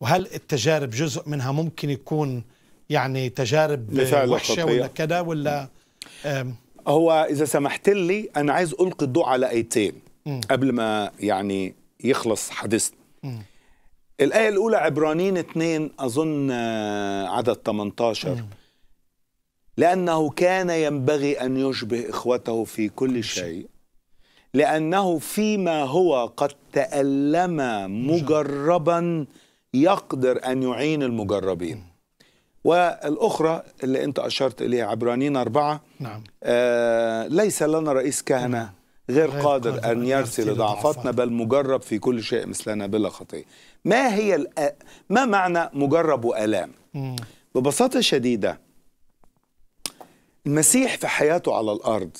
وهل التجارب جزء منها ممكن يكون يعني تجارب وحشه ولا كذا ولا هو اذا سمحت لي انا عايز القي الضوء على ايتين قبل ما يعني يخلص حديثنا الايه الاولى عبرانين اثنين اظن آه، عدد 18 مم. لانه كان ينبغي ان يشبه اخوته في كل شيء لانه فيما هو قد تالم مجربا يقدر أن يعين المجربين والأخرى اللي أنت أشرت إليها عبرانيين أربعة نعم. آه ليس لنا رئيس كهنة غير, غير قادر, قادر أن يرسل ضعفاتنا بل مجرب في كل شيء مثلنا بلا خطية ما هي ما معنى مجرب وآلام مم. ببساطة شديدة المسيح في حياته على الأرض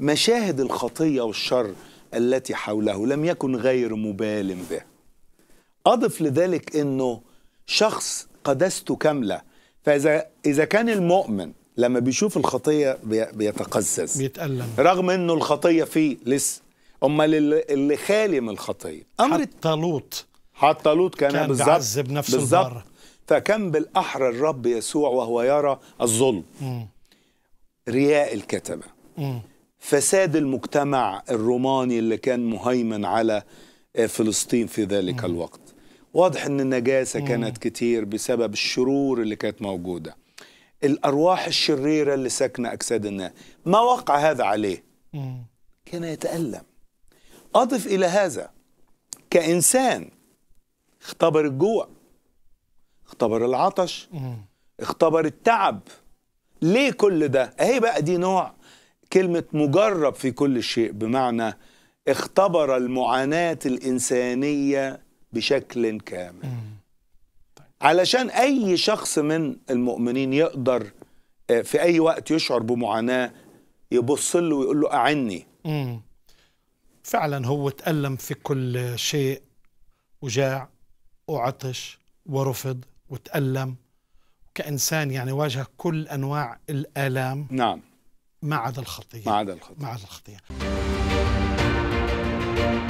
مشاهد الخطية والشر التي حوله لم يكن غير مبال به أضف لذلك أنه شخص قدسته كاملة فإذا إذا كان المؤمن لما بيشوف الخطية بيتقزز بيتألم رغم أنه الخطية فيه لسه أما اللي خالي من الخطية أمر حتى لوط حتى لوط كان, كان بالظبط نفسه بالظبط فكان بالأحرى الرب يسوع وهو يرى الظلم م. رياء الكتبة م. فساد المجتمع الروماني اللي كان مهيمن على آه، فلسطين في ذلك الوقت واضح ان النجاسه كانت كتير بسبب الشرور اللي كانت موجوده الارواح الشريره اللي ساكنه اجساد الناس ما وقع هذا عليه كان يتالم اضف الى هذا كانسان اختبر الجوع اختبر العطش اختبر التعب ليه كل ده اهي بقى دي نوع كلمه مجرب في كل شيء بمعنى اختبر المعاناة الإنسانية بشكل كامل علشان أي شخص من المؤمنين يقدر آه، في أي وقت يشعر بمعاناة يبص له ويقول له أعني فعلا هو تألم في كل شيء وجاع وعطش ورفض وتألم كإنسان يعني واجه كل أنواع الآلام نعم ما عدا الخطية ما عدا الخطية ما عدا الخطية Thank you.